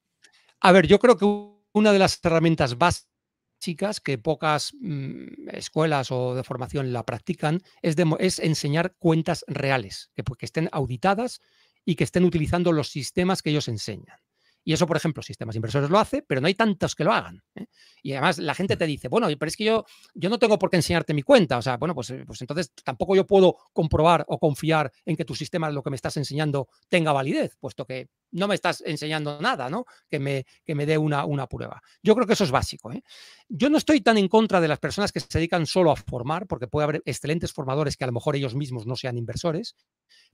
A ver, yo creo que una de las herramientas básicas chicas que pocas mm, escuelas o de formación la practican, es, de, es enseñar cuentas reales, que, pues, que estén auditadas y que estén utilizando los sistemas que ellos enseñan. Y eso, por ejemplo, sistemas inversores lo hace, pero no hay tantos que lo hagan. ¿eh? Y además la gente mm. te dice, bueno, pero es que yo, yo no tengo por qué enseñarte mi cuenta. O sea, bueno, pues, eh, pues entonces tampoco yo puedo comprobar o confiar en que tu sistema, lo que me estás enseñando, tenga validez, puesto que no me estás enseñando nada, ¿no? Que me, que me dé una, una prueba. Yo creo que eso es básico. ¿eh? Yo no estoy tan en contra de las personas que se dedican solo a formar, porque puede haber excelentes formadores que a lo mejor ellos mismos no sean inversores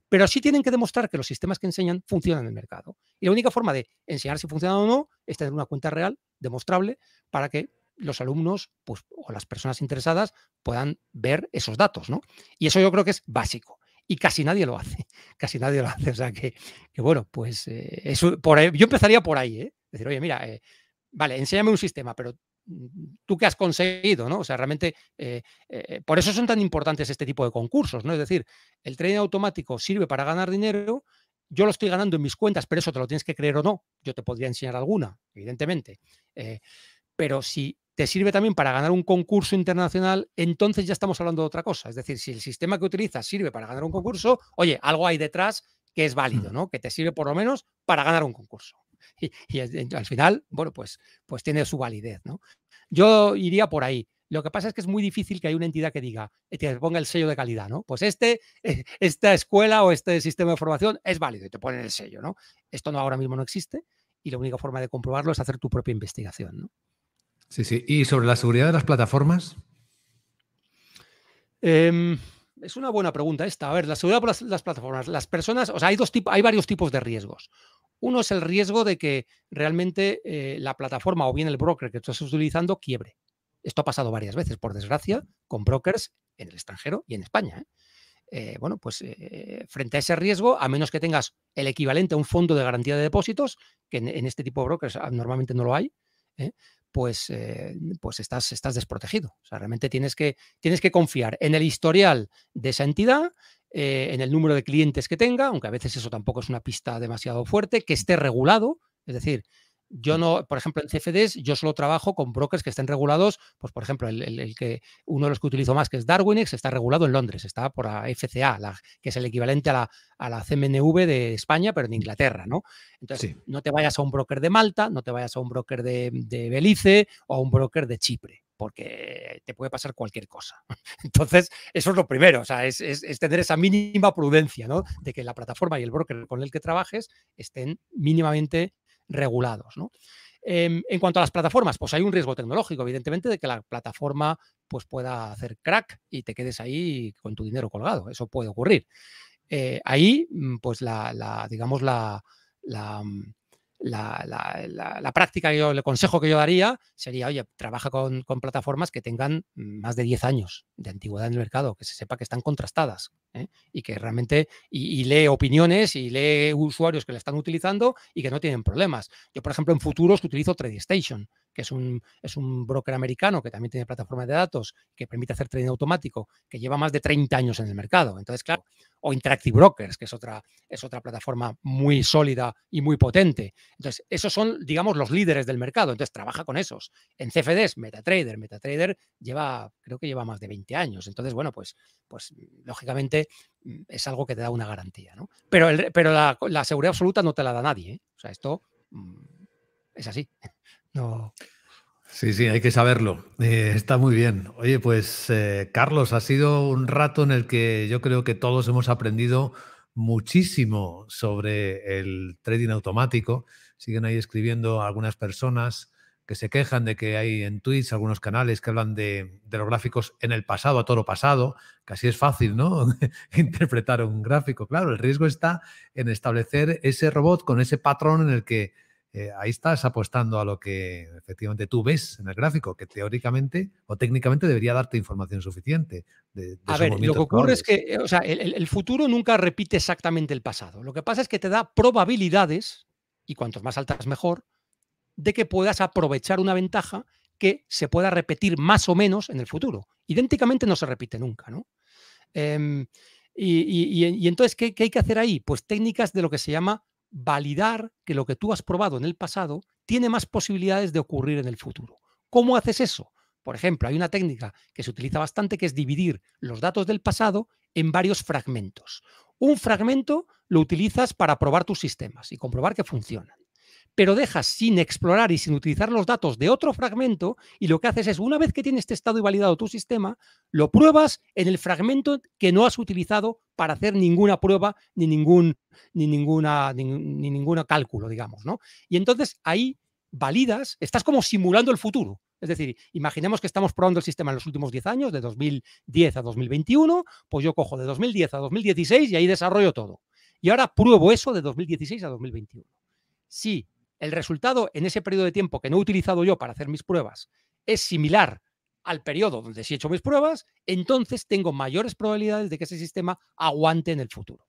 pero sí tienen que demostrar que los sistemas que enseñan funcionan en el mercado. Y la única forma de enseñar si funcionan o no es tener una cuenta real, demostrable, para que los alumnos pues, o las personas interesadas puedan ver esos datos, ¿no? Y eso yo creo que es básico. Y casi nadie lo hace, casi nadie lo hace. O sea que, bueno, pues eh, yo empezaría por ahí, ¿eh? Decir, oye, mira, eh, vale, enséñame un sistema, pero tú qué has conseguido, ¿no? O sea, realmente, eh, eh, por eso son tan importantes este tipo de concursos, ¿no? Es decir, el trading automático sirve para ganar dinero, yo lo estoy ganando en mis cuentas, pero eso te lo tienes que creer o no, yo te podría enseñar alguna, evidentemente. Eh, pero si te sirve también para ganar un concurso internacional, entonces ya estamos hablando de otra cosa. Es decir, si el sistema que utilizas sirve para ganar un concurso, oye, algo hay detrás que es válido, ¿no? Que te sirve por lo menos para ganar un concurso y, eh, al final, bueno, pues, pues tiene su validez, ¿no? Yo iría por ahí. Lo que pasa es que es muy difícil que haya una entidad que diga, que eh, te ponga el sello de calidad, ¿no? Pues este, eh, esta escuela o este sistema de formación es válido y te ponen el sello, ¿no? Esto no, ahora mismo no existe y la única forma de comprobarlo es hacer tu propia investigación, ¿no? Sí, sí. ¿Y sobre la seguridad de las plataformas? Em, es una buena pregunta esta. A ver, la seguridad de las, plataformas. Las personas, o sea, hay, dos hay varios tipos de riesgos. Uno es el riesgo de que realmente eh, la plataforma o bien el broker que tú estás utilizando quiebre. Esto ha pasado varias veces, por desgracia, con brokers en el extranjero y en España. ¿eh? Eh, bueno, pues frente a ese riesgo, a menos que tengas el equivalente a un fondo de garantía de depósitos, que en, este tipo de brokers ah, normalmente no lo hay, pues, pues estás, desprotegido. O sea, realmente tienes que confiar en el historial de esa entidad, eh, en el número de clientes que tenga, aunque a veces eso tampoco es una pista demasiado fuerte, que esté regulado, es decir, yo no, por ejemplo, en CFDs, yo solo trabajo con brokers que estén regulados, pues por ejemplo, el, que uno de los que utilizo más, que es Darwinex, está regulado en Londres, está por la FCA, que es el equivalente a la, a la, CMNV de España, pero en Inglaterra, ¿no? Entonces, no te vayas a un broker de Malta, no te vayas a un broker de, de Belice o a un broker de Chipre porque te puede pasar cualquier cosa. Entonces, eso es lo primero, o sea, es, es, tener esa mínima prudencia, ¿no? De que la plataforma y el broker con el que trabajes estén mínimamente regulados, em, en cuanto a las plataformas, pues hay un riesgo tecnológico, evidentemente, de que la plataforma pues, pueda hacer crack y te quedes ahí con tu dinero colgado. Eso puede ocurrir. Eh, ahí, mm, pues la, digamos, la, mm, la, la, práctica que yo, el consejo que yo daría sería, oye, trabaja con, plataformas que tengan más de 10 años de antigüedad en el mercado, que se sepa que están contrastadas ¿eh? y que realmente, y, lee opiniones y lee usuarios que la están utilizando y que no tienen problemas. Yo, por ejemplo, en futuros utilizo TradeStation. Station que es un, es un broker americano que también tiene plataforma de datos que permite hacer trading automático, que lleva más de 30 años en el mercado. Entonces, claro, o Interactive Brokers, que es otra, es otra plataforma muy sólida y muy potente. Entonces, esos son, digamos, los líderes del mercado. Entonces, trabaja con esos. En CFDs, MetaTrader. MetaTrader lleva, creo que lleva más de 20 años. Entonces, bueno, pues, pues lógicamente mm, es algo que te da una garantía, ¿no? Pero, pero la, seguridad absoluta no te la da nadie. ¿eh? O sea, esto mm, es así. No. Sí, sí, hay que saberlo. Eh, está muy bien. Oye, pues eh, Carlos, ha sido un rato en el que yo creo que todos hemos aprendido muchísimo sobre el trading automático. Siguen ahí escribiendo algunas personas que se quejan de que hay en Twitch algunos canales que hablan de, los gráficos en el pasado, a toro pasado, Casi es fácil, ¿no? Interpretar un gráfico. Claro, el riesgo está en establecer ese robot con ese patrón en el que eh, ahí estás apostando a lo que efectivamente tú ves en el gráfico, que teóricamente o técnicamente debería darte información suficiente. a ver, lo que ocurre es que eh, el, futuro nunca repite exactamente el pasado. Lo que pasa es que te da probabilidades, y cuantos más altas mejor, de que puedas aprovechar una ventaja que se pueda repetir más o menos en el futuro. Idénticamente no se repite nunca, ¿no? Em, y, entonces, ¿qué hay que hacer ahí? Pues técnicas de lo que se llama validar que lo que tú has probado en el pasado tiene más posibilidades de ocurrir en el futuro. ¿Cómo haces eso? Por ejemplo, hay una técnica que se utiliza bastante que es dividir los datos del pasado en varios fragmentos. Un fragmento lo utilizas para probar tus sistemas y comprobar que funcionan pero dejas sin explorar y sin utilizar los datos de otro fragmento y lo que haces es, una vez que tienes testado y validado tu sistema, lo pruebas en el fragmento que no has utilizado para hacer ninguna prueba ni ningún, ni ninguna, ni, cálculo, digamos, ¿no? Y entonces ahí validas, estás como simulando el futuro. Es decir, imaginemos que estamos probando el sistema en los últimos 10 años, de 2010 a 2021, pues yo cojo de 2010 a 2016 y ahí desarrollo todo. Y ahora pruebo eso de 2016 a 2021. sí el resultado en ese periodo de tiempo que no he utilizado yo para hacer mis pruebas es similar al periodo donde sí he hecho mis pruebas, entonces tengo mayores probabilidades de que ese sistema aguante en el futuro.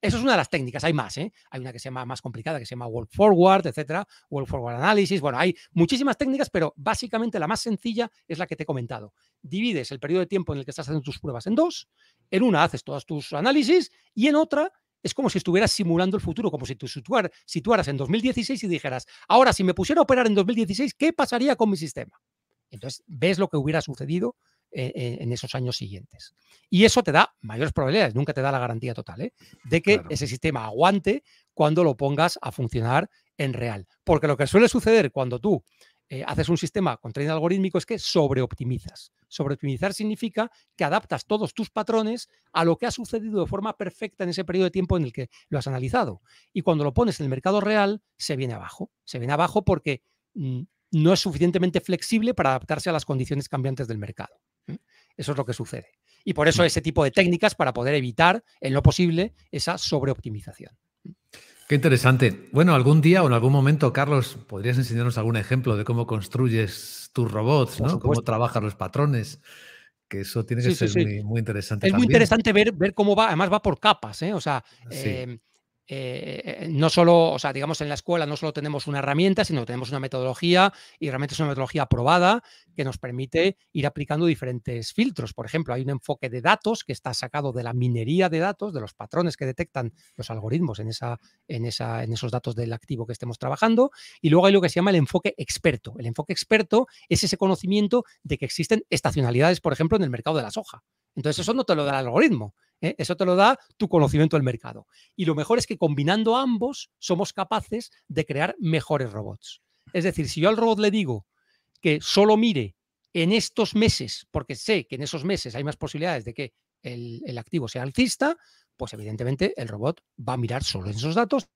Eso es una de las técnicas, hay más, ¿eh? hay una que se llama más complicada, que se llama World Forward, etcétera, World Forward Analysis, bueno, hay muchísimas técnicas, pero básicamente la más sencilla es la que te he comentado. Divides el periodo de tiempo en el que estás haciendo tus pruebas en dos, en una haces todos tus análisis y en otra es como si estuvieras simulando el futuro, como si tú situar, situaras en 2016 y dijeras, ahora si me pusiera a operar en 2016, ¿qué pasaría con mi sistema? Entonces ves lo que hubiera sucedido eh, eh, en esos años siguientes. Y eso te da mayores probabilidades, nunca te da la garantía total, ¿eh? de que ese sistema aguante cuando lo pongas a funcionar en real. Porque lo que suele suceder cuando tú haces un sistema con training algorítmico es que sobreoptimizas. Sobreoptimizar significa que adaptas todos tus patrones a lo que ha sucedido de forma perfecta en ese periodo de tiempo en el que lo has analizado. Y cuando lo pones en el mercado real, se viene abajo. Se viene abajo porque mm, no es suficientemente flexible para adaptarse a las condiciones cambiantes del mercado. Eso es lo que sucede. Y por eso mm. ese tipo de técnicas para poder evitar en lo posible esa sobreoptimización. Qué interesante. Bueno, algún día o en algún momento, Carlos, podrías enseñarnos algún ejemplo de cómo construyes tus robots, ¿no? Cómo trabajan los patrones. Que eso tiene que ser Muy, interesante. Es muy interesante ver, ver cómo va, además va por capas, ¿eh? O sea, em, eh, no solo, o sea, digamos en la escuela no solo tenemos una herramienta, sino que tenemos una metodología y realmente es una metodología aprobada que nos permite ir aplicando diferentes filtros. Por ejemplo, hay un enfoque de datos que está sacado de la minería de datos, de los patrones que detectan los algoritmos en, esa, esa, en esos datos del activo que estemos trabajando. Y luego hay lo que se llama el enfoque experto. El enfoque experto es ese conocimiento de que existen estacionalidades, por ejemplo, en el mercado de la soja. Entonces eso no te lo da el algoritmo, ¿eh? Eso te lo da tu conocimiento del mercado. Y lo mejor es que combinando ambos somos capaces de crear mejores robots. Es decir, si yo al robot le digo que solo mire en estos meses, porque sé que en esos meses hay más posibilidades de que el, el activo sea alcista, pues evidentemente el robot va a mirar solo en esos datos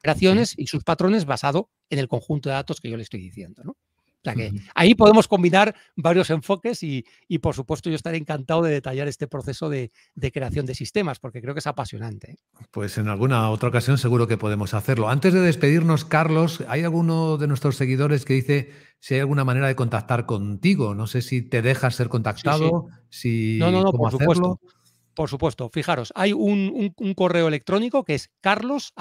creaciones y sus patrones basado en el conjunto de datos que yo le estoy diciendo. ¿no? ahí podemos combinar varios enfoques y, por supuesto yo estaré encantado de detallar este proceso de, creación de sistemas porque creo que es apasionante. ¿eh? Pues en alguna otra ocasión seguro que podemos hacerlo. Antes de despedirnos, Carlos, hay alguno de nuestros seguidores que dice si hay alguna manera de contactar contigo. No sé si te dejas ser contactado, si no, no, no, por Supuesto. Por supuesto, fijaros, hay un, correo electrónico que es carlos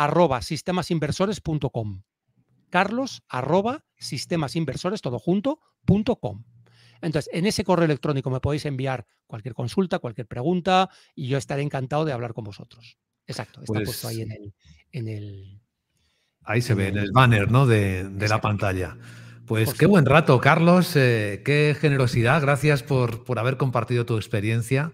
carlos sistemasinversorestodojuntocom Entonces, en ese correo electrónico me podéis enviar cualquier consulta, cualquier pregunta y yo estaré encantado de hablar con vosotros. Exacto, está pues puesto ahí en el... ahí se ve, en el banner ¿no? de, la pantalla. Pues qué buen rato, Carlos, eh, qué generosidad, gracias por, por haber compartido tu experiencia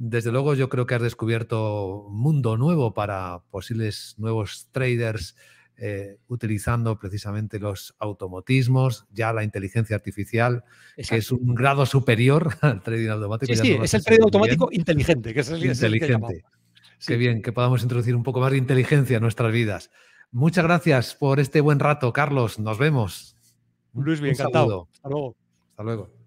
desde luego yo creo que has descubierto un mundo nuevo para posibles nuevos traders eh, utilizando precisamente los automatismos, ya la inteligencia artificial, que es un grado superior al trading automático. Sí, es el trading automático inteligente, que es inteligente. Qué bien, que podamos introducir un poco más de inteligencia en nuestras vidas. Muchas gracias por este buen rato, Carlos. Nos vemos. Luis, bien, encantado. Hasta luego. Hasta luego.